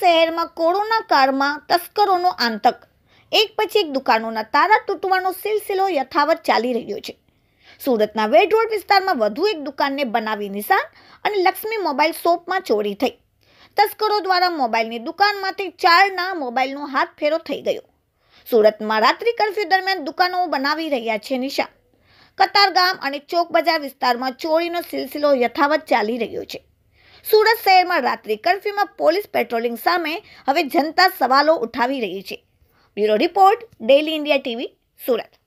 શહેરમાં કોરોના કાળમાં તસ્કરોનો આંતક એક પછી એક દુકાનોના તારા તૂટવાનો સિલસિલો યથાવત ચાલી રહ્યો છે સુરતના વેડ રોડ વિસ્તારમાં વધુ એક દુકાનને બનાવી નિશાન અને લક્ષ્મી મોબાઈલ શોપમાં ચોરી થઈ તસ્કરો દ્વારા મોબાઈલની દુકાનમાંથી ચારના મોબાઈલનો હાથ ફેરો થઈ ગયો સુરતમાં રાત્રિ કર્ફ્યુ દરમિયાન દુકાનો બનાવી રહ્યા છે નિશા કતારગામ અને ચોક બજાર વિસ્તારમાં ચોરીનો સિલસિલો યથાવત ચાલી રહ્યો છે સુરત શહેરમાં રાત્રિ કર્ફ્યુમાં પોલીસ પેટ્રોલિંગ સામે હવે જનતા સવાલો ઉઠાવી રહી છે bureau report Daily India TV Surat